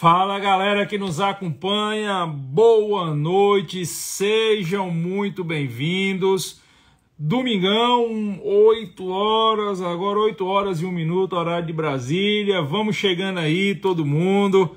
Fala galera que nos acompanha, boa noite, sejam muito bem-vindos. Domingão, 8 horas, agora 8 horas e 1 minuto, horário de Brasília. Vamos chegando aí, todo mundo.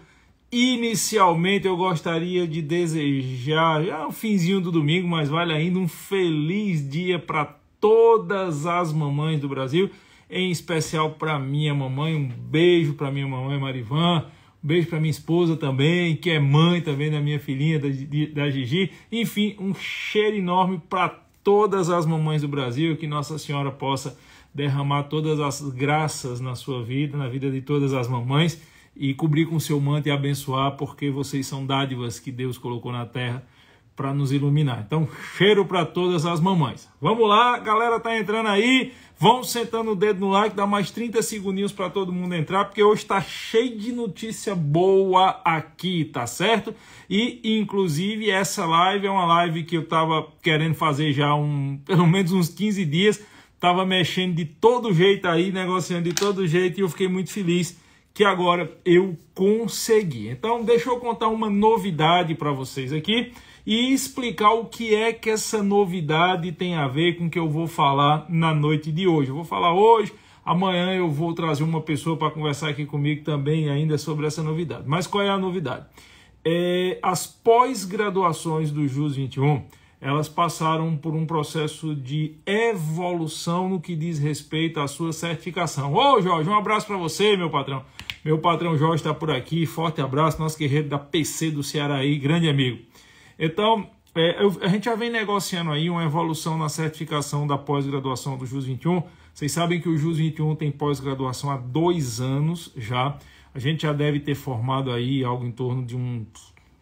Inicialmente eu gostaria de desejar, já é o finzinho do domingo, mas vale ainda um feliz dia para todas as mamães do Brasil, em especial para minha mamãe. Um beijo para minha mamãe Marivan Beijo para minha esposa também, que é mãe também da minha filhinha, da, da Gigi. Enfim, um cheiro enorme para todas as mamães do Brasil. Que Nossa Senhora possa derramar todas as graças na sua vida, na vida de todas as mamães. E cobrir com seu manto e abençoar, porque vocês são dádivas que Deus colocou na terra para nos iluminar. Então, cheiro para todas as mamães. Vamos lá, galera tá entrando aí. Vão sentando o dedo no like, dá mais 30 segundinhos para todo mundo entrar, porque hoje está cheio de notícia boa aqui, tá certo? E inclusive essa live é uma live que eu tava querendo fazer já um, pelo menos uns 15 dias, tava mexendo de todo jeito aí, negociando de todo jeito e eu fiquei muito feliz que agora eu consegui. Então, deixa eu contar uma novidade para vocês aqui e explicar o que é que essa novidade tem a ver com o que eu vou falar na noite de hoje. Eu vou falar hoje, amanhã eu vou trazer uma pessoa para conversar aqui comigo também ainda sobre essa novidade. Mas qual é a novidade? É, as pós-graduações do JUS 21 elas passaram por um processo de evolução no que diz respeito à sua certificação. Ô Jorge, um abraço para você, meu patrão. Meu patrão Jorge está por aqui. Forte abraço, nosso guerreiro da PC do Ceará aí, grande amigo. Então, é, eu, a gente já vem negociando aí uma evolução na certificação da pós-graduação do JUS 21. Vocês sabem que o JUS 21 tem pós-graduação há dois anos já. A gente já deve ter formado aí algo em torno de um,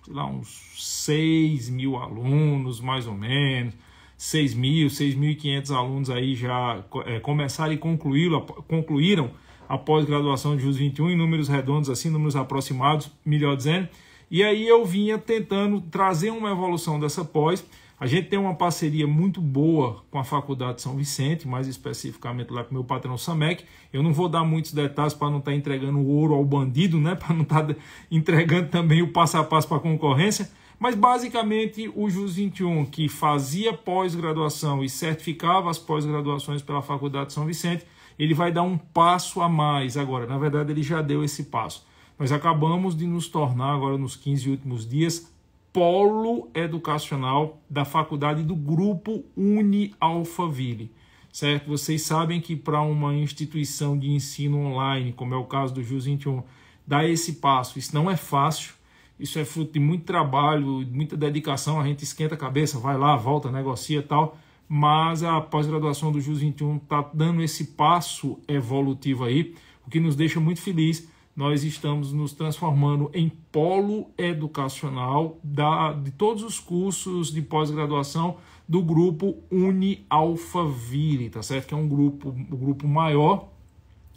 sei lá, uns 6 mil alunos, mais ou menos. 6 mil, 6.500 alunos aí já é, começaram e concluíram, concluíram a pós-graduação de JUS 21 em números redondos assim, números aproximados, melhor dizendo. E aí eu vinha tentando trazer uma evolução dessa pós. A gente tem uma parceria muito boa com a Faculdade de São Vicente, mais especificamente lá com meu patrão Samec. Eu não vou dar muitos detalhes para não estar tá entregando o ouro ao bandido, né? Para não estar tá entregando também o passo a passo para a concorrência. Mas basicamente o JUS 21, que fazia pós-graduação e certificava as pós-graduações pela Faculdade de São Vicente, ele vai dar um passo a mais agora. Na verdade, ele já deu esse passo. Nós acabamos de nos tornar, agora nos 15 últimos dias, polo educacional da faculdade do grupo Uni Alphaville. Certo? Vocês sabem que para uma instituição de ensino online, como é o caso do JUS 21, dar esse passo, isso não é fácil. Isso é fruto de muito trabalho, muita dedicação, a gente esquenta a cabeça, vai lá, volta, negocia tal, mas a pós-graduação do JUS 21 está dando esse passo evolutivo aí, o que nos deixa muito feliz nós estamos nos transformando em polo educacional da, de todos os cursos de pós-graduação do grupo Unialfaville, tá certo? Que é um grupo, um grupo maior,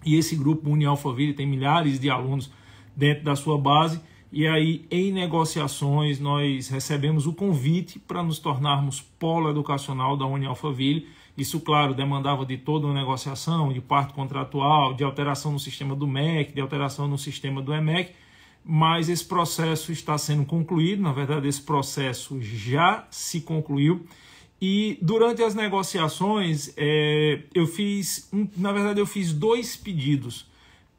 e esse grupo Unialfaville tem milhares de alunos dentro da sua base, e aí, em negociações, nós recebemos o convite para nos tornarmos polo educacional da Unialfaville, Alphaville, isso, claro, demandava de toda uma negociação, de parte contratual, de alteração no sistema do MEC, de alteração no sistema do EMEC, mas esse processo está sendo concluído, na verdade, esse processo já se concluiu. E durante as negociações, é, eu fiz, um, na verdade, eu fiz dois pedidos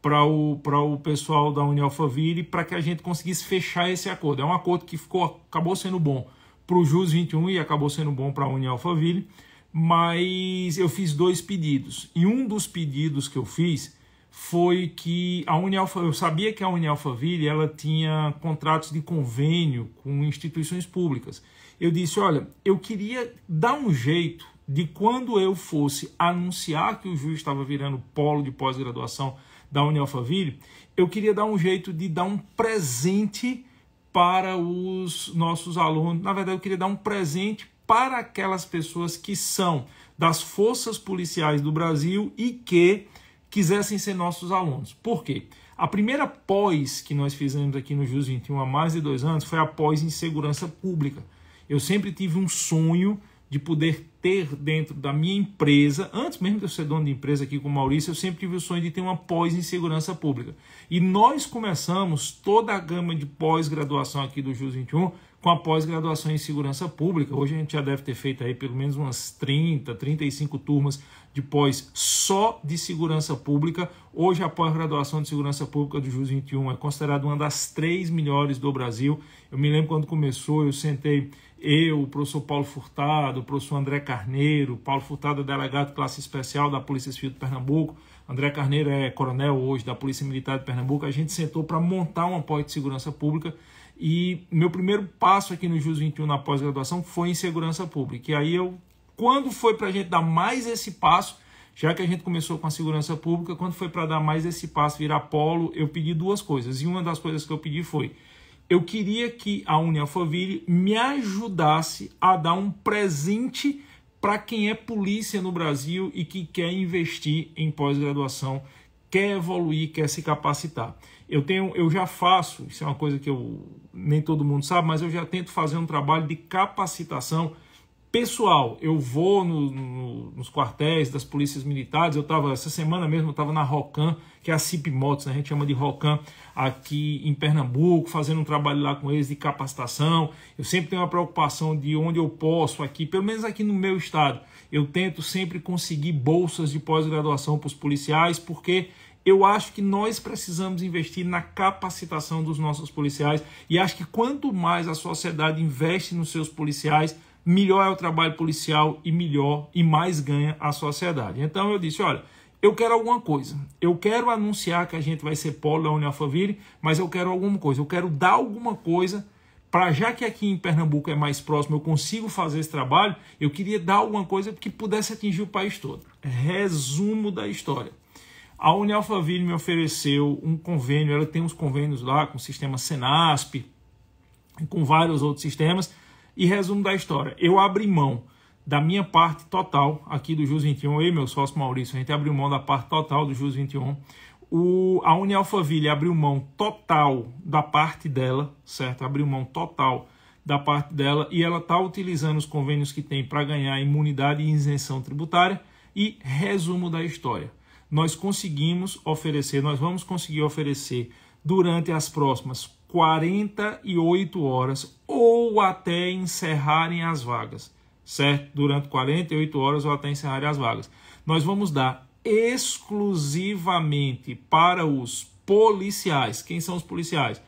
para o, o pessoal da União Alphaville para que a gente conseguisse fechar esse acordo. É um acordo que ficou, acabou sendo bom para o JUS 21 e acabou sendo bom para a União Alphaville mas eu fiz dois pedidos. E um dos pedidos que eu fiz foi que a Unialfa, eu sabia que a Unialfaville ela tinha contratos de convênio com instituições públicas. Eu disse, olha, eu queria dar um jeito de quando eu fosse anunciar que o juiz estava virando polo de pós-graduação da Unialfaville, eu queria dar um jeito de dar um presente para os nossos alunos. Na verdade, eu queria dar um presente para aquelas pessoas que são das forças policiais do Brasil e que quisessem ser nossos alunos. Por quê? A primeira pós que nós fizemos aqui no JUS 21 há mais de dois anos foi a pós em segurança pública. Eu sempre tive um sonho de poder ter dentro da minha empresa, antes mesmo de eu ser dono de empresa aqui com o Maurício, eu sempre tive o sonho de ter uma pós em segurança pública. E nós começamos toda a gama de pós-graduação aqui do JUS 21 com a pós-graduação em segurança pública. Hoje a gente já deve ter feito aí pelo menos umas 30, 35 turmas de pós só de segurança pública. Hoje a pós-graduação de segurança pública do JUS 21 é considerada uma das três melhores do Brasil. Eu me lembro quando começou, eu sentei eu, o professor Paulo Furtado, o professor André Carneiro, Paulo Furtado é delegado de classe especial da Polícia Civil de Pernambuco, André Carneiro é coronel hoje da Polícia Militar de Pernambuco, a gente sentou para montar uma pós de segurança pública e meu primeiro passo aqui no JUS 21 na pós-graduação foi em segurança pública. E aí eu, quando foi para a gente dar mais esse passo, já que a gente começou com a segurança pública, quando foi para dar mais esse passo, virar polo, eu pedi duas coisas. E uma das coisas que eu pedi foi: eu queria que a União Alphaville me ajudasse a dar um presente para quem é polícia no Brasil e que quer investir em pós-graduação, quer evoluir, quer se capacitar eu tenho, eu já faço, isso é uma coisa que eu nem todo mundo sabe, mas eu já tento fazer um trabalho de capacitação pessoal. Eu vou no, no, nos quartéis das polícias militares. Eu estava essa semana mesmo, eu estava na Rocan, que é a CIP Motos, né? a gente chama de Rocan aqui em Pernambuco, fazendo um trabalho lá com eles de capacitação. Eu sempre tenho uma preocupação de onde eu posso aqui, pelo menos aqui no meu estado. Eu tento sempre conseguir bolsas de pós-graduação para os policiais, porque eu acho que nós precisamos investir na capacitação dos nossos policiais e acho que quanto mais a sociedade investe nos seus policiais, melhor é o trabalho policial e melhor e mais ganha a sociedade. Então eu disse, olha, eu quero alguma coisa. Eu quero anunciar que a gente vai ser polo da União Alphaville, mas eu quero alguma coisa. Eu quero dar alguma coisa para já que aqui em Pernambuco é mais próximo, eu consigo fazer esse trabalho, eu queria dar alguma coisa que pudesse atingir o país todo. Resumo da história. A Uni Alphaville me ofereceu um convênio, ela tem uns convênios lá com o sistema Senasp, com vários outros sistemas. E resumo da história, eu abri mão da minha parte total aqui do JUS 21, eu e meu sócio Maurício, a gente abriu mão da parte total do JUS 21. O, a Uni Alphaville abriu mão total da parte dela, certo? Abriu mão total da parte dela e ela está utilizando os convênios que tem para ganhar imunidade e isenção tributária. E resumo da história nós conseguimos oferecer, nós vamos conseguir oferecer durante as próximas 48 horas ou até encerrarem as vagas, certo? Durante 48 horas ou até encerrarem as vagas. Nós vamos dar exclusivamente para os policiais. Quem são os policiais?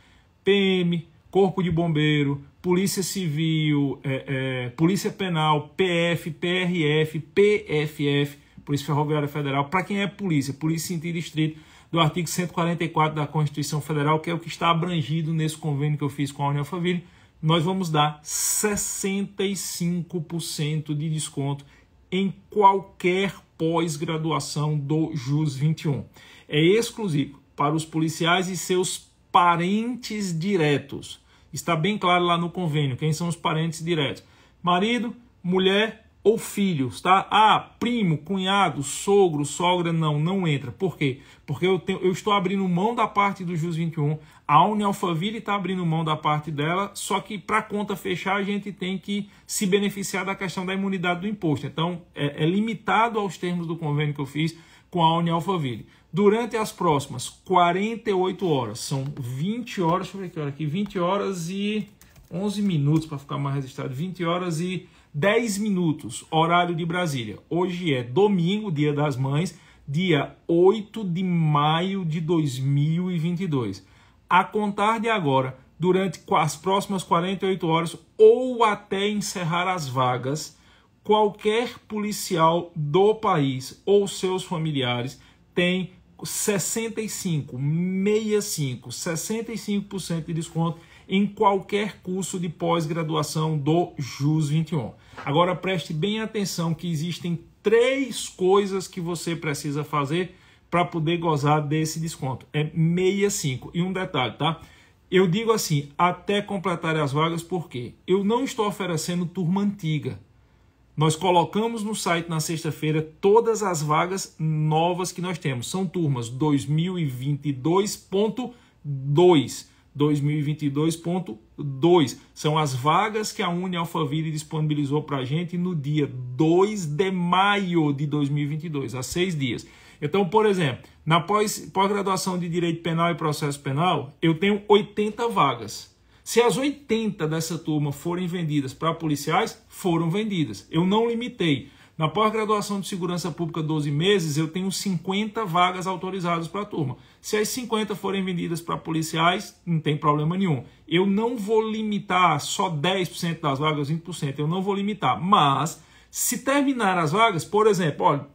PM, Corpo de Bombeiro, Polícia Civil, é, é, Polícia Penal, PF, PRF, PFF Polícia Ferroviária Federal, para quem é polícia, polícia em sentido estrito do artigo 144 da Constituição Federal, que é o que está abrangido nesse convênio que eu fiz com a União Faville, nós vamos dar 65% de desconto em qualquer pós-graduação do JUS 21. É exclusivo para os policiais e seus parentes diretos. Está bem claro lá no convênio quem são os parentes diretos: marido, mulher, ou filhos, tá? Ah, primo, cunhado, sogro, sogra, não, não entra. Por quê? Porque eu, tenho, eu estou abrindo mão da parte do JUS 21, a Uni Alphaville está abrindo mão da parte dela, só que para a conta fechar a gente tem que se beneficiar da questão da imunidade do imposto. Então, é, é limitado aos termos do convênio que eu fiz com a Uni Alphaville. Durante as próximas 48 horas, são 20 horas, deixa eu ver que hora aqui, 20 horas e 11 minutos para ficar mais registrado, 20 horas e 10 minutos, horário de Brasília. Hoje é domingo, dia das mães, dia 8 de maio de 2022. A contar de agora, durante as próximas 48 horas ou até encerrar as vagas, qualquer policial do país ou seus familiares tem 65, 65, 65% de desconto em qualquer curso de pós-graduação do JUS 21. Agora preste bem atenção que existem três coisas que você precisa fazer para poder gozar desse desconto. É 65. E um detalhe, tá? Eu digo assim, até completar as vagas, porque eu não estou oferecendo turma antiga. Nós colocamos no site na sexta-feira todas as vagas novas que nós temos. São turmas 2022.2. 2022.2. São as vagas que a Uni Alphaville disponibilizou para a gente no dia 2 de maio de 2022, há seis dias. Então, por exemplo, na pós-graduação pós de Direito Penal e Processo Penal, eu tenho 80 vagas. Se as 80 dessa turma forem vendidas para policiais, foram vendidas. Eu não limitei. Na pós-graduação de segurança pública 12 meses, eu tenho 50 vagas autorizadas para a turma. Se as 50 forem vendidas para policiais, não tem problema nenhum. Eu não vou limitar só 10% das vagas, 20%, eu não vou limitar. Mas, se terminar as vagas, por exemplo, olha,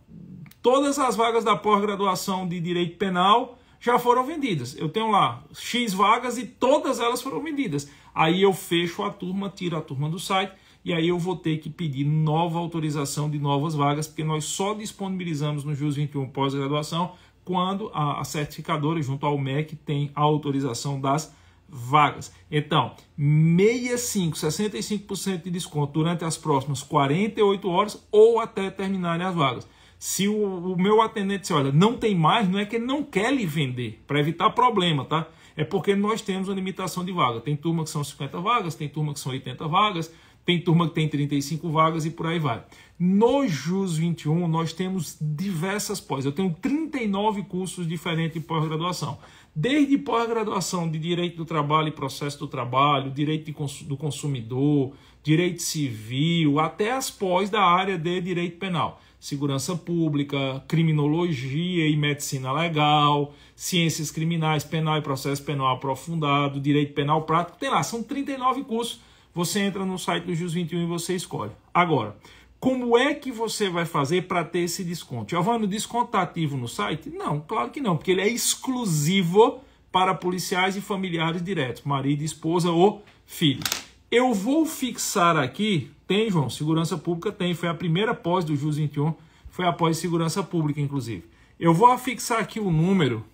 todas as vagas da pós-graduação de Direito Penal já foram vendidas. Eu tenho lá X vagas e todas elas foram vendidas. Aí eu fecho a turma, tiro a turma do site e aí eu vou ter que pedir nova autorização de novas vagas, porque nós só disponibilizamos no JUS 21 pós-graduação quando a, a certificadora, junto ao MEC, tem a autorização das vagas. Então, 65, 65% de desconto durante as próximas 48 horas ou até terminarem as vagas. Se o, o meu atendente disser, olha, não tem mais, não é que ele não quer lhe vender, para evitar problema, tá? É porque nós temos uma limitação de vaga. Tem turma que são 50 vagas, tem turma que são 80 vagas, tem turma que tem 35 vagas e por aí vai. No JUS 21 nós temos diversas pós. Eu tenho 39 cursos diferentes de pós-graduação. Desde pós-graduação de Direito do Trabalho e Processo do Trabalho, Direito do Consumidor, Direito Civil, até as pós da área de Direito Penal. Segurança Pública, Criminologia e Medicina Legal, Ciências Criminais, Penal e Processo Penal Aprofundado, Direito Penal Prático, tem lá, são 39 cursos você entra no site do Jus 21 e você escolhe. Agora, como é que você vai fazer para ter esse desconto? Giovanni, o desconto está ativo no site? Não, claro que não, porque ele é exclusivo para policiais e familiares diretos, marido, esposa ou filho. Eu vou fixar aqui, tem João, segurança pública tem, foi a primeira pós do JUS 21, foi a pós segurança pública inclusive. Eu vou fixar aqui o número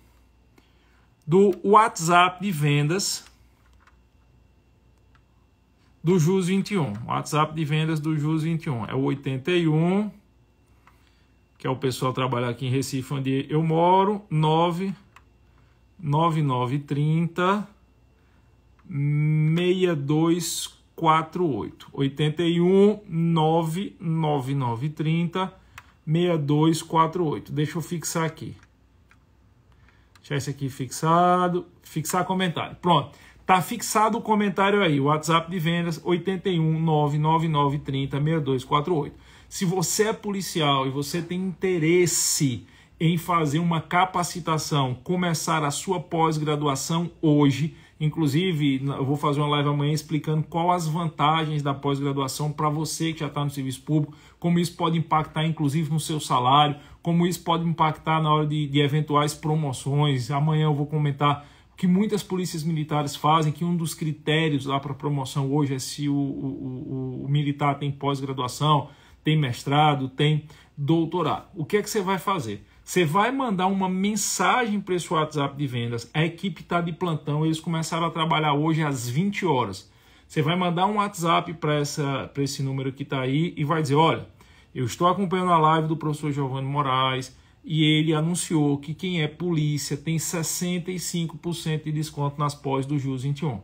do WhatsApp de vendas do JUS 21. WhatsApp de vendas do JUS 21 é o 81, que é o pessoal trabalhar aqui em Recife, onde eu moro, 99930 6248. 81 99930 6248. Deixa eu fixar aqui. Deixar esse aqui fixado. Fixar comentário. Pronto. Tá fixado o comentário aí, o WhatsApp de vendas 81 999 30 Se você é policial e você tem interesse em fazer uma capacitação, começar a sua pós-graduação hoje, inclusive eu vou fazer uma live amanhã explicando qual as vantagens da pós-graduação para você que já está no serviço público, como isso pode impactar inclusive no seu salário, como isso pode impactar na hora de, de eventuais promoções. Amanhã eu vou comentar que muitas polícias militares fazem, que um dos critérios lá para promoção hoje é se o, o, o, o militar tem pós-graduação, tem mestrado, tem doutorado. O que é que você vai fazer? Você vai mandar uma mensagem para esse WhatsApp de vendas. A equipe está de plantão, eles começaram a trabalhar hoje às 20 horas. Você vai mandar um WhatsApp para esse número que está aí e vai dizer: olha, eu estou acompanhando a live do professor Giovanni Moraes e ele anunciou que quem é polícia tem 65% de desconto nas pós do JUS 21.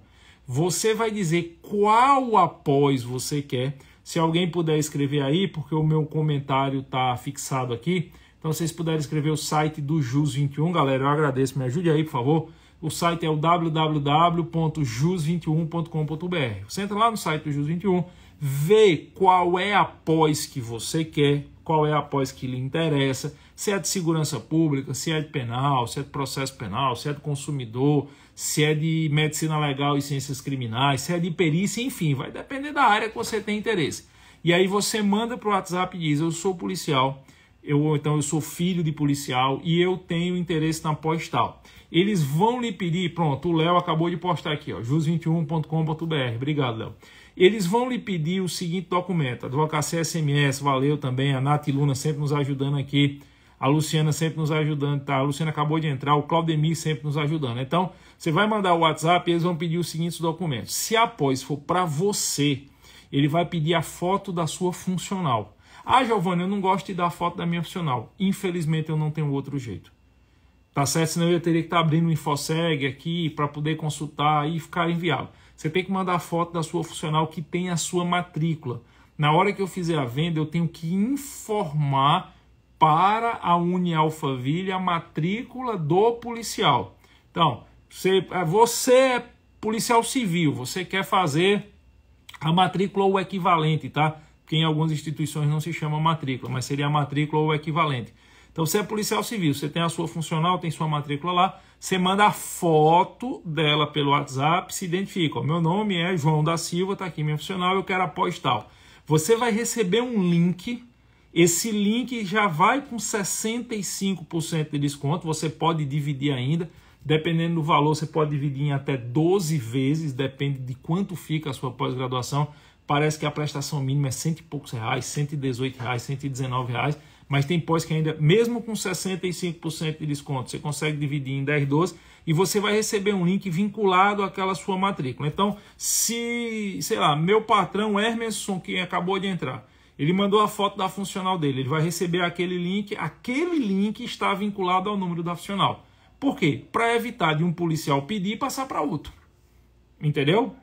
Você vai dizer qual após você quer. Se alguém puder escrever aí, porque o meu comentário está fixado aqui. Então, se vocês puderem escrever o site do JUS 21, galera, eu agradeço. Me ajude aí, por favor. O site é o www.jus21.com.br. Você entra lá no site do JUS 21, vê qual é a pós que você quer, qual é a pós que lhe interessa se é de segurança pública, se é de penal, se é de processo penal, se é de consumidor, se é de medicina legal e ciências criminais, se é de perícia, enfim, vai depender da área que você tem interesse. E aí você manda para o WhatsApp e diz: Eu sou policial, eu, então eu sou filho de policial e eu tenho interesse na postal. Eles vão lhe pedir, pronto, o Léo acabou de postar aqui, ó, jus21.com.br. Obrigado, Léo. Eles vão lhe pedir o seguinte documento: Advocacia SMS, valeu também, a Nath Luna sempre nos ajudando aqui a Luciana sempre nos ajudando, tá? A Luciana acabou de entrar, o Claudemir sempre nos ajudando. Então, você vai mandar o WhatsApp e eles vão pedir os seguintes documentos. Se após for para você, ele vai pedir a foto da sua funcional. Ah, Giovanni, eu não gosto de dar foto da minha funcional. Infelizmente, eu não tenho outro jeito. Tá certo? Senão eu teria que estar tá abrindo o um InfoSeg aqui para poder consultar e ficar enviado. Você tem que mandar a foto da sua funcional que tem a sua matrícula. Na hora que eu fizer a venda, eu tenho que informar para a Uni Alphaville a matrícula do policial. Então, você, é, você é policial civil, você quer fazer a matrícula ou o equivalente, tá? Porque em algumas instituições não se chama matrícula, mas seria a matrícula ou o equivalente. Então você é policial civil, você tem a sua funcional, tem sua matrícula lá, você manda a foto dela pelo WhatsApp, se identifica. meu nome é João da Silva, tá aqui minha funcional, eu quero a Você vai receber um link esse link já vai com 65% de desconto. Você pode dividir ainda. Dependendo do valor, você pode dividir em até 12 vezes, depende de quanto fica a sua pós-graduação. Parece que a prestação mínima é cento e poucos reais, 118 reais, 119 reais, mas tem pós que ainda, mesmo com 65% de desconto, você consegue dividir em 10, 12 e você vai receber um link vinculado àquela sua matrícula. Então, se, sei lá, meu patrão Hermeson, que acabou de entrar, ele mandou a foto da funcional dele. Ele vai receber aquele link. Aquele link está vinculado ao número da funcional. Por quê? Para evitar de um policial pedir e passar para outro. Entendeu?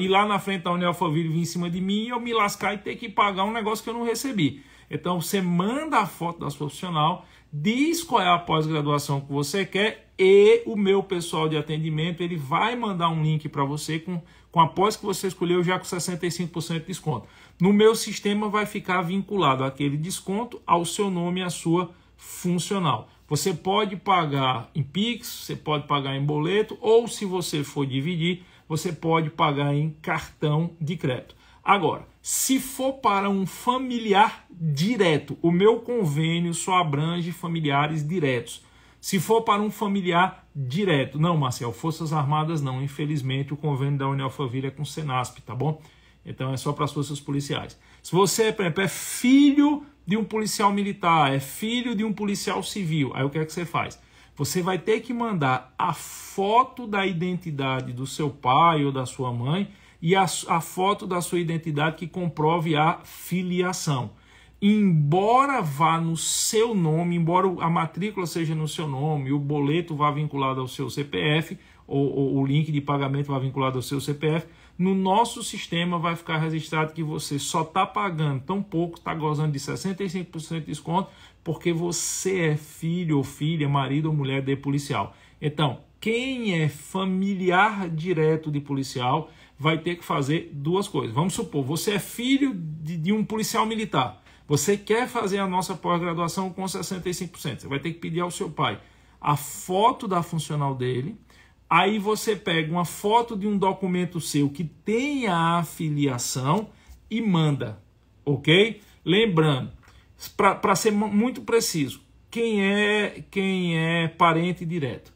Ir lá na frente da União Alphaville vir em cima de mim e eu me lascar e ter que pagar um negócio que eu não recebi. Então você manda a foto da sua funcional, diz qual é a pós-graduação que você quer e o meu pessoal de atendimento ele vai mandar um link para você com, com a pós que você escolheu já com 65% de desconto. No meu sistema vai ficar vinculado aquele desconto ao seu nome e à sua funcional. Você pode pagar em Pix, você pode pagar em boleto, ou se você for dividir, você pode pagar em cartão de crédito. Agora, se for para um familiar direto, o meu convênio só abrange familiares diretos. Se for para um familiar direto, não, Marcel, Forças Armadas não. Infelizmente, o convênio da União Alphaville é com o Senasp, tá bom? Então é só para as forças policiais. Se você, por exemplo, é filho de um policial militar, é filho de um policial civil, aí o que é que você faz? Você vai ter que mandar a foto da identidade do seu pai ou da sua mãe e a, a foto da sua identidade que comprove a filiação embora vá no seu nome, embora a matrícula seja no seu nome, o boleto vá vinculado ao seu CPF, ou, ou o link de pagamento vá vinculado ao seu CPF, no nosso sistema vai ficar registrado que você só está pagando tão pouco, está gozando de 65% de desconto, porque você é filho ou filha, marido ou mulher de policial. Então, quem é familiar direto de policial vai ter que fazer duas coisas. Vamos supor, você é filho de, de um policial militar. Você quer fazer a nossa pós-graduação com 65%. Você vai ter que pedir ao seu pai a foto da funcional dele. Aí você pega uma foto de um documento seu que tenha a afiliação e manda, ok? Lembrando, para ser muito preciso, quem é quem é parente direto?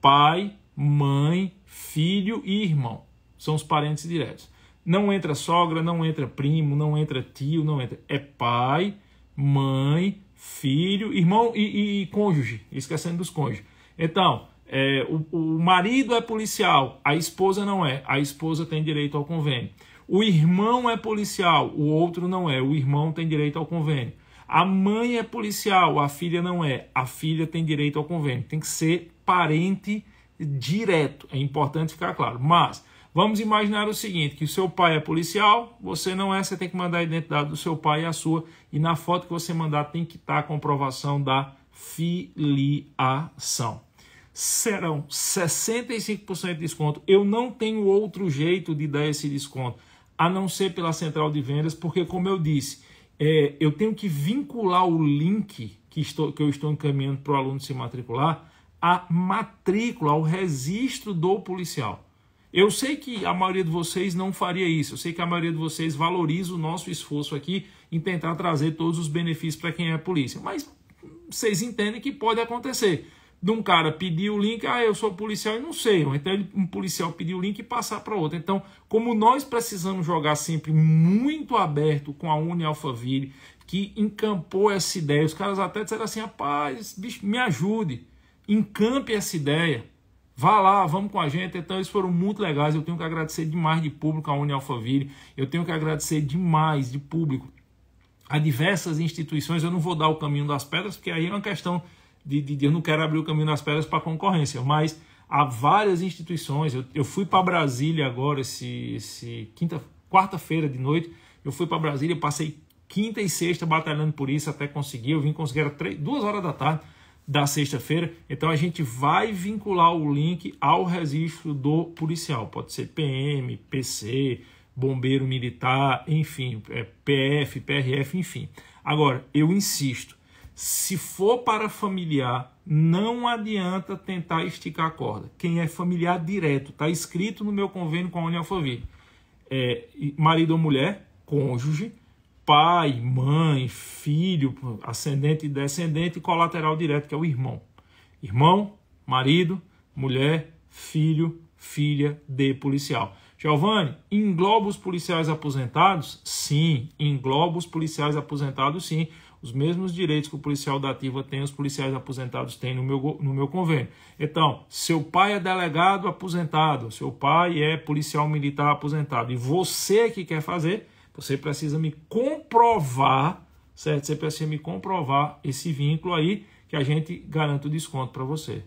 Pai, mãe, filho e irmão. São os parentes diretos. Não entra sogra, não entra primo, não entra tio, não entra. É pai, mãe, filho, irmão e, e cônjuge, esquecendo dos cônjuges. Então, é, o, o marido é policial, a esposa não é, a esposa tem direito ao convênio. O irmão é policial, o outro não é, o irmão tem direito ao convênio. A mãe é policial, a filha não é, a filha tem direito ao convênio. Tem que ser parente direto, é importante ficar claro. Mas Vamos imaginar o seguinte, que o seu pai é policial, você não é, você tem que mandar a identidade do seu pai e a sua, e na foto que você mandar tem que estar tá a comprovação da filiação. Serão 65% de desconto. Eu não tenho outro jeito de dar esse desconto, a não ser pela central de vendas, porque como eu disse, é, eu tenho que vincular o link que, estou, que eu estou encaminhando para o aluno se matricular à matrícula, ao registro do policial. Eu sei que a maioria de vocês não faria isso, eu sei que a maioria de vocês valoriza o nosso esforço aqui em tentar trazer todos os benefícios para quem é polícia, mas vocês entendem que pode acontecer de um cara pedir o link, ah, eu sou policial e não sei, então um policial pedir o link e passar para outro. Então, como nós precisamos jogar sempre muito aberto com a Uni Alphaville, que encampou essa ideia, os caras até disseram assim, rapaz, bicho, me ajude, encampe essa ideia. Vá lá, vamos com a gente. Então, eles foram muito legais. Eu tenho que agradecer demais de público à Uni Alphaville. Eu tenho que agradecer demais de público a diversas instituições. Eu não vou dar o caminho das pedras, porque aí é uma questão de, de, de eu não quero abrir o caminho das pedras para concorrência. Mas há várias instituições. Eu, eu fui para Brasília agora, esse, esse quinta, quarta-feira de noite. Eu fui para Brasília, passei quinta e sexta batalhando por isso até conseguir. Eu vim conseguir, era três, duas horas da tarde da sexta-feira. Então a gente vai vincular o link ao registro do policial. Pode ser PM, PC, bombeiro militar, enfim, é, PF, PRF, enfim. Agora, eu insisto, se for para familiar, não adianta tentar esticar a corda. Quem é familiar direto, está escrito no meu convênio com a União Alphaville. É, marido ou mulher, cônjuge, pai, mãe, filho, ascendente e descendente, e colateral direto, que é o irmão. Irmão, marido, mulher, filho, filha de policial. Giovanni, engloba os policiais aposentados? Sim, engloba os policiais aposentados, sim. Os mesmos direitos que o policial da ativa tem, os policiais aposentados têm no meu, no meu convênio. Então, seu pai é delegado aposentado, seu pai é policial militar aposentado, e você que quer fazer, você precisa me comprovar, certo? Você precisa me comprovar esse vínculo aí que a gente garante o desconto para você.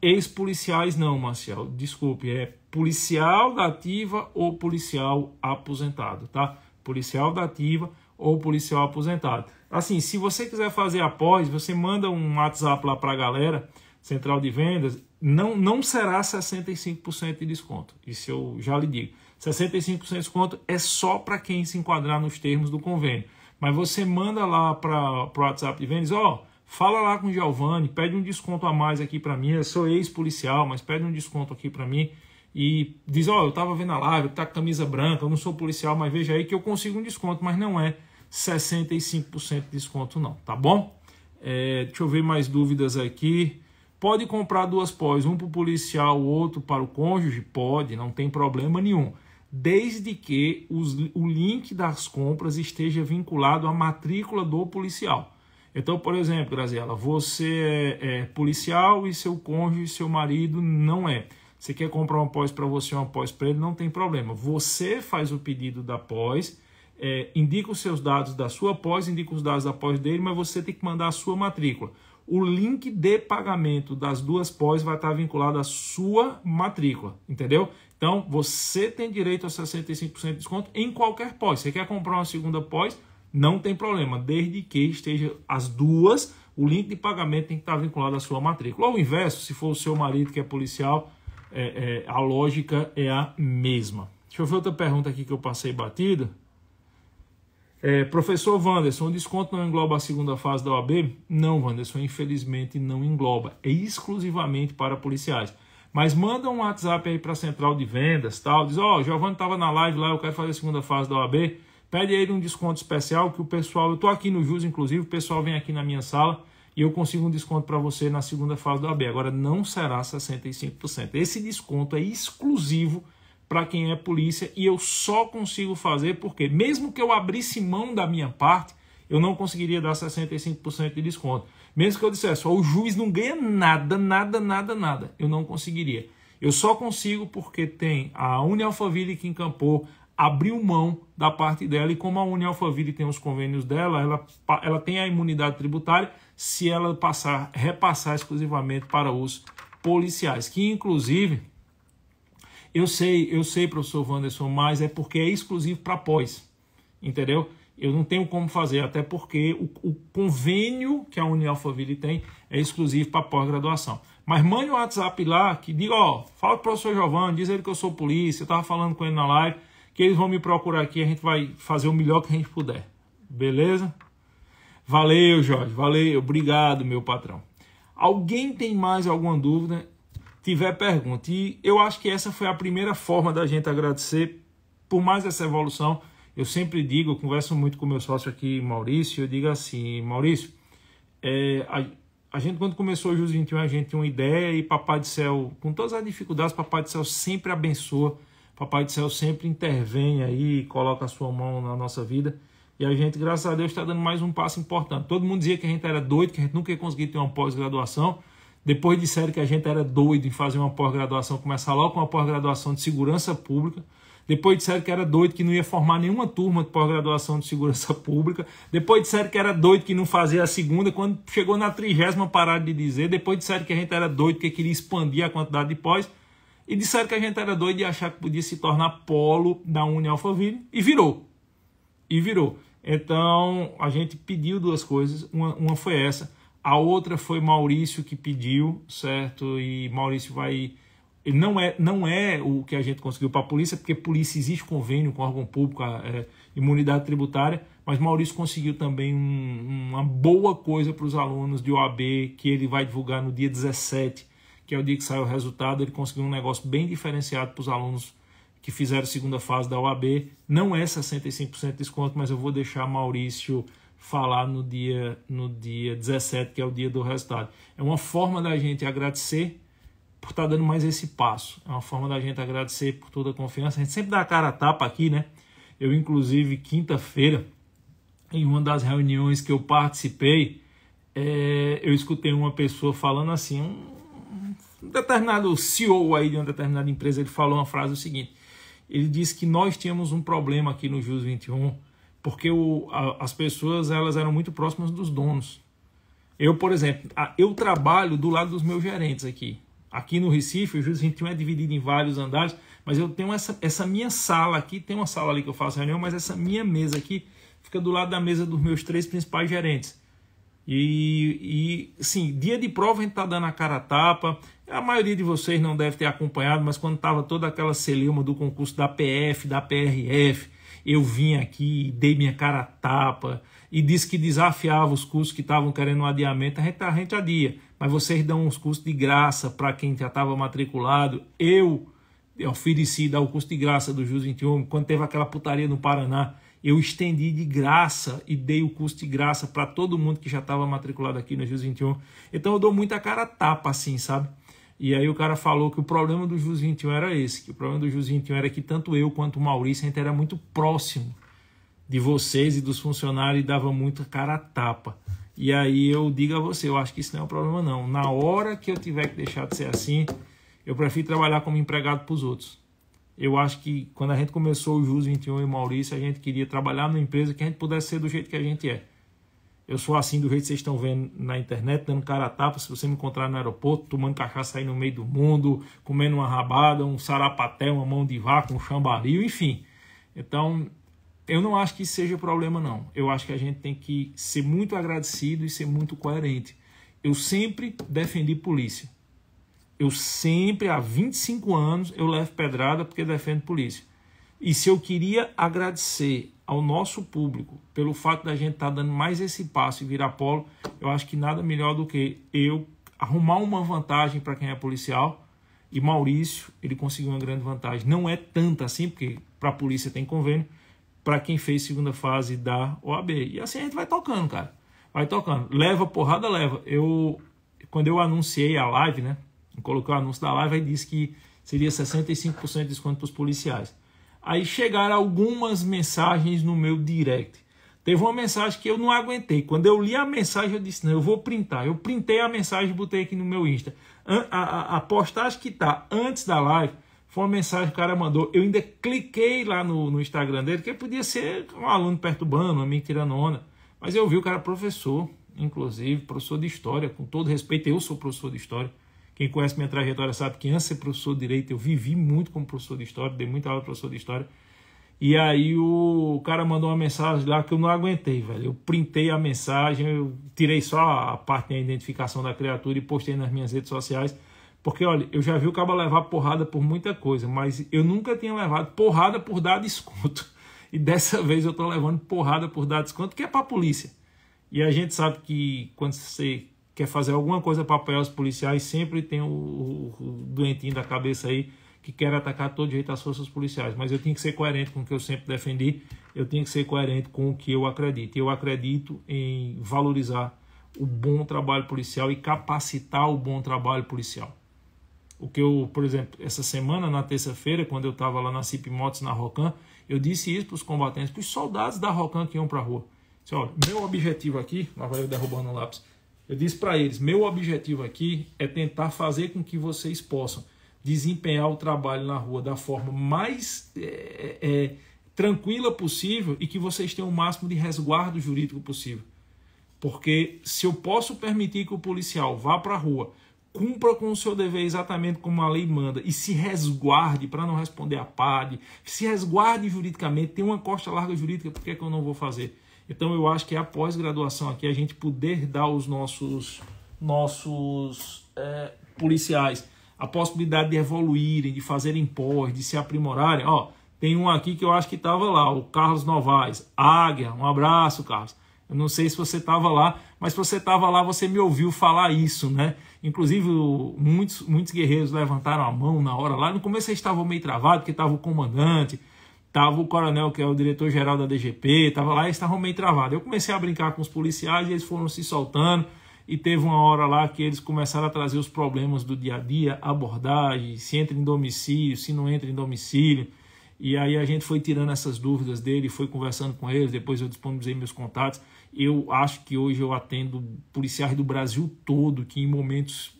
Ex-policiais não, Marcial. Desculpe, é policial da ativa ou policial aposentado, tá? Policial da ativa ou policial aposentado. Assim, se você quiser fazer após, você manda um WhatsApp lá para a galera, central de vendas, não, não será 65% de desconto. Isso eu já lhe digo. 65% de desconto é só para quem se enquadrar nos termos do convênio. Mas você manda lá para o WhatsApp de vendas, ó, oh, fala lá com o Giovanni, pede um desconto a mais aqui para mim. Eu sou ex-policial, mas pede um desconto aqui para mim. E diz, ó, oh, eu estava vendo a live, está com camisa branca, eu não sou policial, mas veja aí que eu consigo um desconto. Mas não é 65% de desconto não, tá bom? É, deixa eu ver mais dúvidas aqui. Pode comprar duas pós, um para o policial, o outro para o cônjuge? Pode, não tem problema nenhum desde que os, o link das compras esteja vinculado à matrícula do policial. Então, por exemplo, Graziela, você é, é, policial e seu cônjuge, seu marido não é. Você quer comprar uma pós para você, uma pós para ele, não tem problema. Você faz o pedido da pós, é, indica os seus dados da sua pós, indica os dados da pós dele, mas você tem que mandar a sua matrícula. O link de pagamento das duas pós vai estar vinculado à sua matrícula, entendeu? Então, você tem direito a 65% de desconto em qualquer pós. Você quer comprar uma segunda pós? Não tem problema, desde que esteja as duas, o link de pagamento tem que estar vinculado à sua matrícula. Ou inverso, se for o seu marido que é policial, é, é, a lógica é a mesma. Deixa eu ver outra pergunta aqui que eu passei batida. É, professor Wanderson, o desconto não engloba a segunda fase da OAB? Não, Wanderson, infelizmente não engloba. É exclusivamente para policiais. Mas manda um WhatsApp aí para a central de vendas, tal, diz: "Ó, oh, Giovanni estava na live lá, eu quero fazer a segunda fase da OAB. Pede aí um desconto especial que o pessoal, eu tô aqui no Jus inclusive, o pessoal vem aqui na minha sala e eu consigo um desconto para você na segunda fase da OAB. Agora não será 65%. Esse desconto é exclusivo para quem é polícia e eu só consigo fazer porque mesmo que eu abrisse mão da minha parte, eu não conseguiria dar 65% de desconto. Mesmo que eu dissesse, ó, o juiz não ganha nada, nada, nada, nada, eu não conseguiria. Eu só consigo porque tem a Uni Alphaville que encampou, abriu mão da parte dela, e como a Uni Alphaville tem os convênios dela, ela, ela tem a imunidade tributária se ela passar, repassar exclusivamente para os policiais, que inclusive, eu sei, eu sei, professor Wanderson, mas é porque é exclusivo para pós, entendeu? eu não tenho como fazer, até porque o, o convênio que a União Unialphaville tem é exclusivo para pós-graduação. Mas mande um WhatsApp lá que diga, ó, fala para o professor Giovanni, diz ele que eu sou polícia, eu estava falando com ele na live, que eles vão me procurar aqui, a gente vai fazer o melhor que a gente puder. Beleza? Valeu, Jorge, valeu, obrigado, meu patrão. Alguém tem mais alguma dúvida? Tiver pergunta. E eu acho que essa foi a primeira forma da gente agradecer por mais essa evolução eu sempre digo, eu converso muito com meu sócio aqui, Maurício, eu digo assim, Maurício, é, a, a, gente quando começou o Jus 21, a gente tinha uma ideia e Papai do Céu, com todas as dificuldades, Papai do Céu sempre abençoa, Papai do Céu sempre intervém aí, coloca a sua mão na nossa vida. E a gente, graças a Deus, está dando mais um passo importante. Todo mundo dizia que a gente era doido, que a gente nunca ia conseguir ter uma pós-graduação. Depois disseram que a gente era doido em fazer uma pós-graduação, começar logo com uma pós-graduação de segurança pública. Depois disseram que era doido, que não ia formar nenhuma turma de pós-graduação de segurança pública. Depois disseram que era doido, que não fazia a segunda. Quando chegou na trigésima, pararam de dizer. Depois disseram que a gente era doido, que queria expandir a quantidade de pós. E disseram que a gente era doido de achar que podia se tornar polo da União Alphaville. E virou. E virou. Então, a gente pediu duas coisas. Uma, uma foi essa. A outra foi Maurício que pediu, certo? E Maurício vai ele não é, não é o que a gente conseguiu para a polícia, porque polícia existe convênio com órgão público, a, é, imunidade tributária, mas Maurício conseguiu também um, uma boa coisa para os alunos de OAB, que ele vai divulgar no dia 17, que é o dia que sai o resultado. Ele conseguiu um negócio bem diferenciado para os alunos que fizeram segunda fase da OAB. Não é 65% de desconto, mas eu vou deixar Maurício falar no dia, no dia 17, que é o dia do resultado. É uma forma da gente agradecer por estar tá dando mais esse passo. É uma forma da gente agradecer por toda a confiança. A gente sempre dá a cara a tapa aqui, né? Eu, inclusive, quinta-feira, em uma das reuniões que eu participei, é, eu escutei uma pessoa falando assim, um, um determinado CEO aí de uma determinada empresa, ele falou uma frase o seguinte, ele disse que nós tínhamos um problema aqui no JUS 21, porque o, a, as pessoas elas eram muito próximas dos donos. Eu, por exemplo, eu trabalho do lado dos meus gerentes aqui. Aqui no Recife, o Júlio Gentil é dividido em vários andares, mas eu tenho essa, essa minha sala aqui, tem uma sala ali que eu faço reunião, mas essa minha mesa aqui fica do lado da mesa dos meus três principais gerentes. E, e sim, dia de prova a gente tá dando a cara a tapa. A maioria de vocês não deve ter acompanhado, mas quando tava toda aquela celeuma do concurso da PF, da PRF, eu vim aqui e dei minha cara a tapa e disse que desafiava os cursos que estavam querendo um adiamento, a gente, a gente adia mas vocês dão os cursos de graça para quem já estava matriculado. Eu ofereci dar o curso de graça do Jus 21, quando teve aquela putaria no Paraná, eu estendi de graça e dei o curso de graça para todo mundo que já estava matriculado aqui no Jus 21. Então eu dou muita cara tapa assim, sabe? E aí o cara falou que o problema do Jus 21 era esse, que o problema do Jus 21 era que tanto eu quanto o Maurício a gente era muito próximo de vocês e dos funcionários e dava muito cara tapa. E aí eu digo a você, eu acho que isso não é um problema não. Na hora que eu tiver que deixar de ser assim, eu prefiro trabalhar como empregado para os outros. Eu acho que quando a gente começou o Jus 21 e Maurício, a gente queria trabalhar numa empresa que a gente pudesse ser do jeito que a gente é. Eu sou assim do jeito que vocês estão vendo na internet, dando cara a tapa. Se você me encontrar no aeroporto, tomando cachaça aí no meio do mundo, comendo uma rabada, um sarapaté, uma mão de vaca, um chambaril, enfim. Então, eu não acho que isso seja problema, não. Eu acho que a gente tem que ser muito agradecido e ser muito coerente. Eu sempre defendi polícia. Eu sempre, há 25 anos, eu levo pedrada porque defendo polícia. E se eu queria agradecer ao nosso público pelo fato da gente estar tá dando mais esse passo e virar polo, eu acho que nada melhor do que eu arrumar uma vantagem para quem é policial. E Maurício, ele conseguiu uma grande vantagem. Não é tanta assim, porque para a polícia tem convênio, para quem fez segunda fase da OAB. E assim a gente vai tocando, cara. Vai tocando. Leva, porrada, leva. Eu, quando eu anunciei a live, né? Coloquei o anúncio da live, e disse que seria 65% de desconto para os policiais. Aí chegaram algumas mensagens no meu direct. Teve uma mensagem que eu não aguentei. Quando eu li a mensagem, eu disse: não, eu vou printar. Eu printei a mensagem e botei aqui no meu Insta. A, a, a postagem que tá antes da live foi uma mensagem que o cara mandou. Eu ainda cliquei lá no, no Instagram dele, que podia ser um aluno perturbando, uma amigo tirando Mas eu vi o cara professor, inclusive, professor de história, com todo respeito, eu sou professor de história. Quem conhece minha trajetória sabe que antes de ser professor de direito, eu vivi muito como professor de história, dei muita aula de professor de história. E aí o cara mandou uma mensagem lá que eu não aguentei, velho. Eu printei a mensagem, eu tirei só a parte da identificação da criatura e postei nas minhas redes sociais. Porque, olha, eu já vi o cabo levar porrada por muita coisa, mas eu nunca tinha levado porrada por dar desconto. E dessa vez eu estou levando porrada por dar desconto, que é para a polícia. E a gente sabe que quando você quer fazer alguma coisa para apoiar os policiais, sempre tem o, o, o doentinho da cabeça aí que quer atacar todo jeito as forças policiais. Mas eu tenho que ser coerente com o que eu sempre defendi, eu tenho que ser coerente com o que eu acredito. E Eu acredito em valorizar o bom trabalho policial e capacitar o bom trabalho policial. O que eu, por exemplo, essa semana, na terça-feira, quando eu estava lá na CIP Motos, na Rocan, eu disse isso para os combatentes, para os soldados da Rocan que iam para a rua. Disse, olha, meu objetivo aqui, lá vai eu derrubando o lápis, eu disse para eles, meu objetivo aqui é tentar fazer com que vocês possam desempenhar o trabalho na rua da forma mais é, é, é, tranquila possível e que vocês tenham o máximo de resguardo jurídico possível. Porque se eu posso permitir que o policial vá para a rua cumpra com o seu dever exatamente como a lei manda e se resguarde para não responder a PAD, se resguarde juridicamente, tem uma costa larga jurídica, por que, é que eu não vou fazer? Então eu acho que é a pós-graduação aqui a gente poder dar aos nossos, nossos é, policiais a possibilidade de evoluírem, de fazerem pós, de se aprimorarem. Ó, tem um aqui que eu acho que estava lá, o Carlos Novaes, Águia, um abraço, Carlos. Eu não sei se você estava lá, mas se você estava lá, você me ouviu falar isso, né? Inclusive, muitos, muitos guerreiros levantaram a mão na hora lá. No começo eles estavam meio travados, porque estava o comandante, estava o coronel, que é o diretor-geral da DGP, estava lá, e estavam meio travados. Eu comecei a brincar com os policiais, e eles foram se soltando, e teve uma hora lá que eles começaram a trazer os problemas do dia a dia, abordagem, se entra em domicílio, se não entra em domicílio. E aí a gente foi tirando essas dúvidas dele, foi conversando com eles, depois eu disponibilizei meus contatos. Eu acho que hoje eu atendo policiais do Brasil todo que em momentos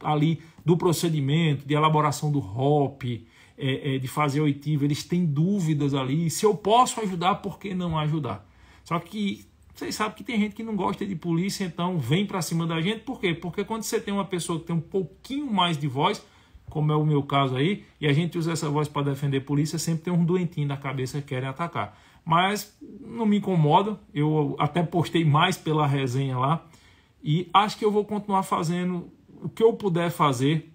ali do procedimento, de elaboração do ROP, é, é, de fazer oitiva, eles têm dúvidas ali. Se eu posso ajudar, por que não ajudar? Só que vocês sabem que tem gente que não gosta de polícia, então vem para cima da gente. Por quê? Porque quando você tem uma pessoa que tem um pouquinho mais de voz, como é o meu caso aí, e a gente usa essa voz para defender a polícia, sempre tem um doentinho na cabeça que querem atacar mas não me incomoda. Eu até postei mais pela resenha lá e acho que eu vou continuar fazendo o que eu puder fazer.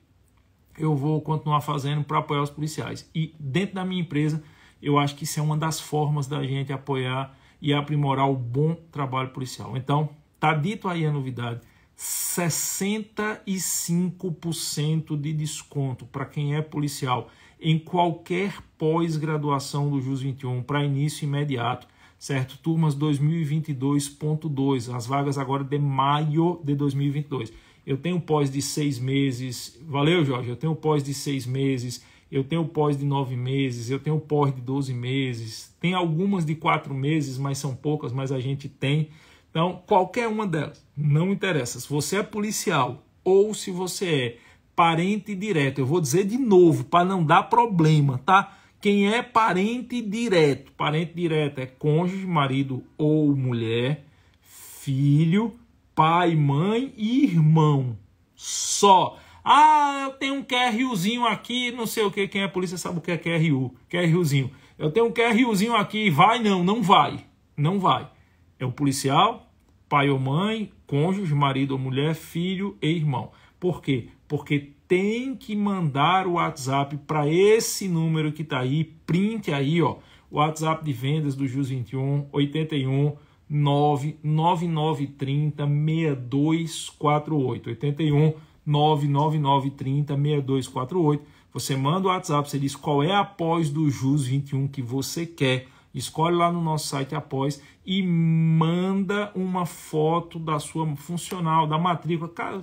Eu vou continuar fazendo para apoiar os policiais. E dentro da minha empresa, eu acho que isso é uma das formas da gente apoiar e aprimorar o bom trabalho policial. Então, tá dito aí a novidade. 65% de desconto para quem é policial em qualquer pós-graduação do JUS 21 para início imediato, certo? Turmas 2022.2, as vagas agora de maio de 2022. Eu tenho pós de seis meses, valeu Jorge, eu tenho pós de seis meses, eu tenho pós de nove meses, eu tenho pós de 12 meses, tem algumas de quatro meses, mas são poucas, mas a gente tem. Então, qualquer uma delas, não interessa. Se você é policial ou se você é parente direto. Eu vou dizer de novo para não dar problema, tá? Quem é parente direto? Parente direto é cônjuge, marido ou mulher, filho, pai, mãe e irmão. Só. Ah, eu tenho um QRUzinho aqui, não sei o que, quem é polícia sabe o que é QRU, QRUzinho. Eu tenho um QRUzinho aqui, vai não, não vai, não vai. É o policial, pai ou mãe, cônjuge, marido ou mulher, filho e irmão. Por quê? porque tem que mandar o WhatsApp para esse número que está aí, print aí, ó, o WhatsApp de vendas do JUS 21 81 99930 6248 81 99930 6248. Você manda o WhatsApp, você diz qual é a pós do JUS 21 que você quer Escolhe lá no nosso site após e manda uma foto da sua funcional, da matrícula. Cara,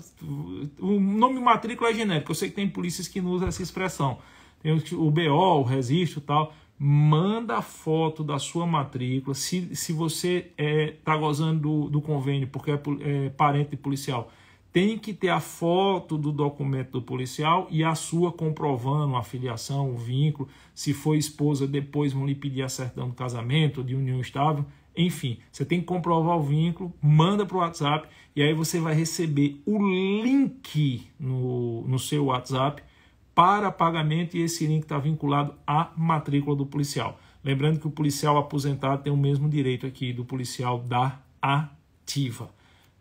o nome matrícula é genérico. Eu sei que tem polícias que não usam essa expressão. Tem o BO, o registro e tal. Manda a foto da sua matrícula. Se, se você está eh, é, gozando do, do, convênio porque é, é parente policial tem que ter a foto do documento do policial e a sua comprovando a filiação, o vínculo, se foi esposa, depois vão lhe pedir a certidão do casamento, de união estável, enfim, você tem que comprovar o vínculo, manda para o WhatsApp e aí você vai receber o link no, no seu WhatsApp para pagamento e esse link está vinculado à matrícula do policial. Lembrando que o policial aposentado tem o mesmo direito aqui do policial da ativa.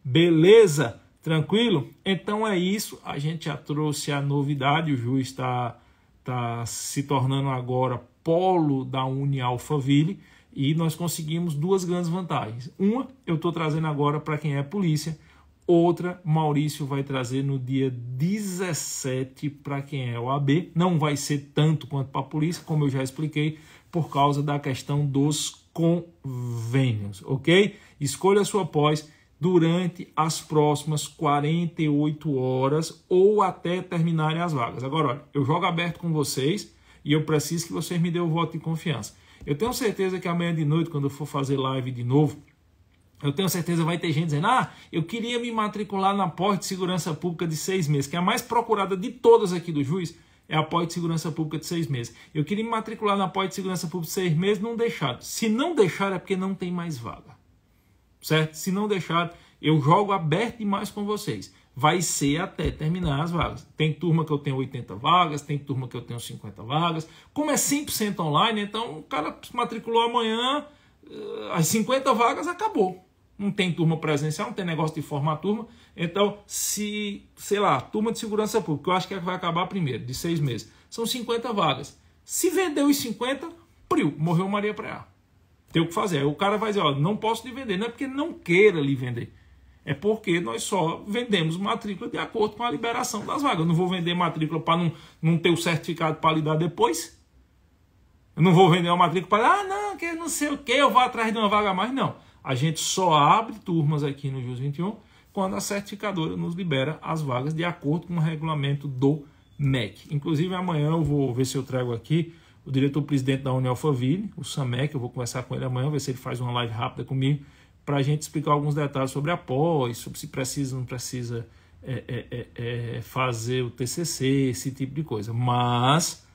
Beleza? Tranquilo? Então é isso. A gente já trouxe a novidade. O juiz está tá se tornando agora polo da Uni Alphaville e nós conseguimos duas grandes vantagens. Uma eu estou trazendo agora para quem é polícia. Outra, Maurício vai trazer no dia 17 para quem é OAB Não vai ser tanto quanto para a polícia, como eu já expliquei, por causa da questão dos convênios, ok? Escolha a sua pós durante as próximas 48 horas ou até terminarem as vagas. Agora, olha, eu jogo aberto com vocês e eu preciso que vocês me deem o voto de confiança. Eu tenho certeza que amanhã de noite, quando eu for fazer live de novo, eu tenho certeza vai ter gente dizendo: Ah, eu queria me matricular na pós de segurança pública de seis meses, que é a mais procurada de todas aqui do juiz. É a pós de segurança pública de seis meses. Eu queria me matricular na pós de segurança pública de seis meses, não deixaram. Se não deixaram, é porque não tem mais vaga certo? Se não deixar, eu jogo aberto demais com vocês. Vai ser até terminar as vagas. Tem turma que eu tenho 80 vagas, tem turma que eu tenho 50 vagas. Como é 100% online, então o cara matriculou amanhã, eh, as 50 vagas acabou. Não tem turma presencial, não tem negócio de formar turma. Então, se, sei lá, turma de segurança pública, eu acho que, é que vai acabar primeiro, de seis meses. São 50 vagas. Se vendeu os 50, priu, morreu Maria Preá tem o que fazer. Aí o cara vai dizer, ó, não posso lhe vender. Não é porque não queira lhe vender. É porque nós só vendemos matrícula de acordo com a liberação das vagas. Eu não vou vender matrícula para não, não ter o certificado para lhe dar depois. Eu não vou vender uma matrícula para, ah, não, que não sei o que, eu vou atrás de uma vaga a mais. Não. A gente só abre turmas aqui no JUS 21 quando a certificadora nos libera as vagas de acordo com o regulamento do MEC. Inclusive, amanhã eu vou ver se eu trago aqui o diretor-presidente da União Alphaville, o Samek, eu vou conversar com ele amanhã, ver se ele faz uma live rápida comigo, para a gente explicar alguns detalhes sobre a pós, sobre se precisa ou não precisa é, é, é, é fazer o TCC, esse tipo de coisa. Mas,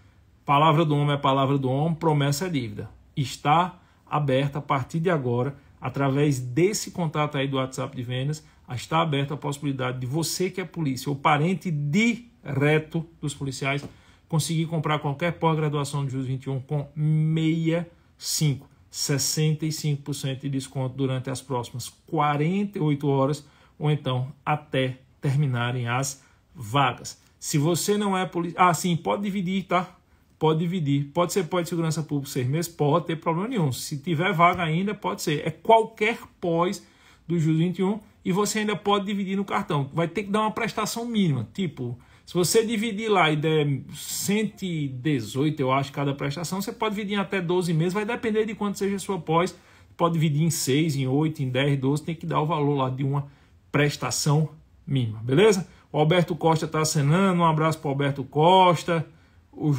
palavra do homem é palavra do homem, promessa é dívida. Está aberta a partir de agora, através desse contato aí do WhatsApp de vendas, está aberta a possibilidade de você que é polícia ou parente direto dos policiais conseguir comprar qualquer pós-graduação de JUS 21 com 65, 65% de desconto durante as próximas 48 horas ou então até terminarem as vagas. Se você não é policial, ah, sim, pode dividir, tá? Pode dividir. Pode ser pós de segurança pública seis meses? Pode, ter problema nenhum. Se tiver vaga ainda, pode ser. É qualquer pós do JUS 21 e você ainda pode dividir no cartão. Vai ter que dar uma prestação mínima, tipo se você dividir lá e der 118, eu acho, cada prestação, você pode dividir em até 12 meses, vai depender de quanto seja a sua pós. Pode dividir em 6, em 8, em 10, 12, tem que dar o valor lá de uma prestação mínima, beleza? O Alberto Costa está acenando, um abraço para Alberto Costa. O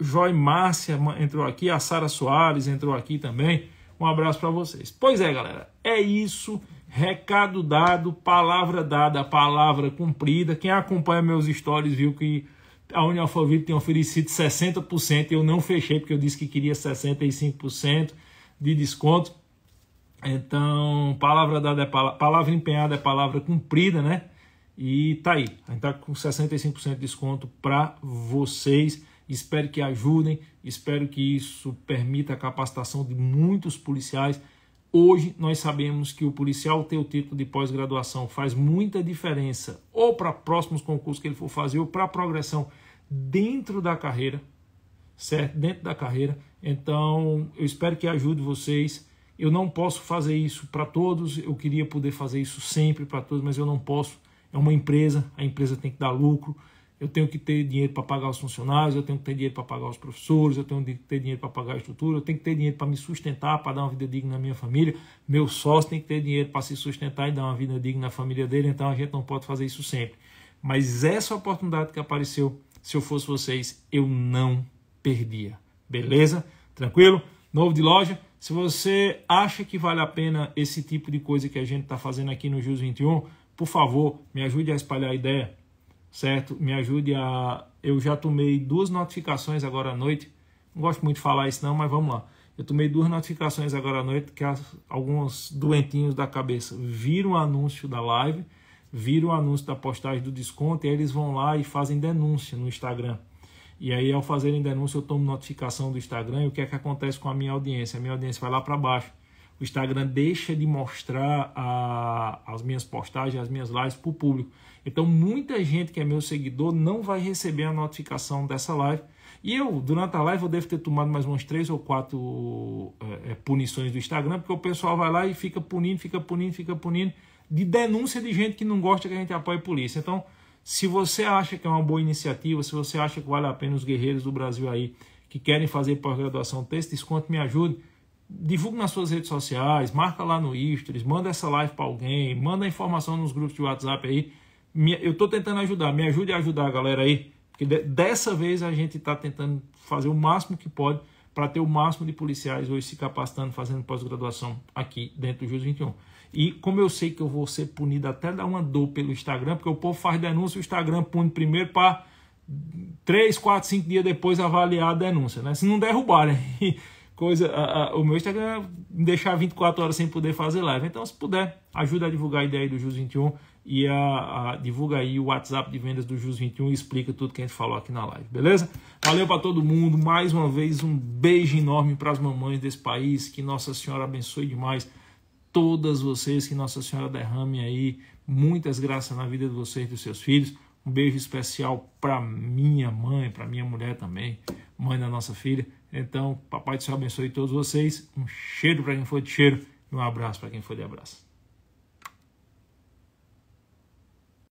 Joy, Márcia entrou aqui, a Sara Soares entrou aqui também. Um abraço para vocês. Pois é, galera, é isso. Recado dado, palavra dada, palavra cumprida. Quem acompanha meus stories viu que a União Alphaville tem oferecido 60%. Eu não fechei porque eu disse que queria 65% de desconto. Então, palavra dada é palavra, palavra empenhada é palavra cumprida, né? E tá aí. A gente tá com 65% de desconto para vocês. Espero que ajudem, espero que isso permita a capacitação de muitos policiais Hoje nós sabemos que o policial ter o título de pós-graduação faz muita diferença, ou para próximos concursos que ele for fazer, ou para a progressão dentro da carreira, certo? Dentro da carreira. Então, eu espero que ajude vocês. Eu não posso fazer isso para todos, eu queria poder fazer isso sempre para todos, mas eu não posso. É uma empresa, a empresa tem que dar lucro eu tenho que ter dinheiro para pagar os funcionários, eu tenho que ter dinheiro para pagar os professores, eu tenho que ter dinheiro para pagar a estrutura, eu tenho que ter dinheiro para me sustentar, para dar uma vida digna à minha família. Meu sócio tem que ter dinheiro para se sustentar e dar uma vida digna à família dele, então a gente não pode fazer isso sempre. Mas essa oportunidade que apareceu, se eu fosse vocês, eu não perdia. Beleza? Tranquilo? Novo de loja? Se você acha que vale a pena esse tipo de coisa que a gente está fazendo aqui no Jus 21, por favor, me ajude a espalhar a ideia certo? Me ajude a. Eu já tomei duas notificações agora à noite. Não gosto muito de falar isso, não, mas vamos lá. Eu tomei duas notificações agora à noite que as... alguns doentinhos da cabeça viram o anúncio da live, viram o anúncio da postagem do desconto e aí eles vão lá e fazem denúncia no Instagram. E aí, ao fazerem denúncia, eu tomo notificação do Instagram e o que é que acontece com a minha audiência? A minha audiência vai lá para baixo o Instagram deixa de mostrar a, as minhas postagens, as minhas lives para o público. Então, muita gente que é meu seguidor não vai receber a notificação dessa live. E eu, durante a live, eu devo ter tomado mais umas três ou quatro é, é, punições do Instagram, porque o pessoal vai lá e fica punindo, fica punindo, fica punindo, de denúncia de gente que não gosta que a gente apoie a polícia. Então, se você acha que é uma boa iniciativa, se você acha que vale a pena os guerreiros do Brasil aí que querem fazer pós-graduação texto, desconto, me ajude divulga nas suas redes sociais, marca lá no Istres, manda essa live para alguém, manda a informação nos grupos de WhatsApp aí. Eu estou tentando ajudar, me ajude a ajudar a galera aí, porque dessa vez a gente está tentando fazer o máximo que pode para ter o máximo de policiais hoje se capacitando, fazendo pós-graduação aqui dentro do Jus 21. E como eu sei que eu vou ser punido até dar uma dor pelo Instagram, porque o povo faz denúncia, o Instagram pune primeiro para 3, 4, 5 dias depois avaliar a denúncia, né? Se não derrubarem. coisa, a, a, o meu Instagram me é deixar 24 horas sem poder fazer live. Então, se puder, ajuda a divulgar a ideia do Jus 21 e a, a, divulga aí o WhatsApp de vendas do Jus 21 e explica tudo que a gente falou aqui na live, beleza? Valeu para todo mundo. Mais uma vez, um beijo enorme para as mamães desse país. Que Nossa Senhora abençoe demais todas vocês. Que Nossa Senhora derrame aí muitas graças na vida de vocês e dos seus filhos. Um beijo especial para minha mãe, para minha mulher também, mãe da nossa filha. Então, papai do céu abençoe todos vocês. Um cheiro para quem for de cheiro e um abraço para quem for de abraço.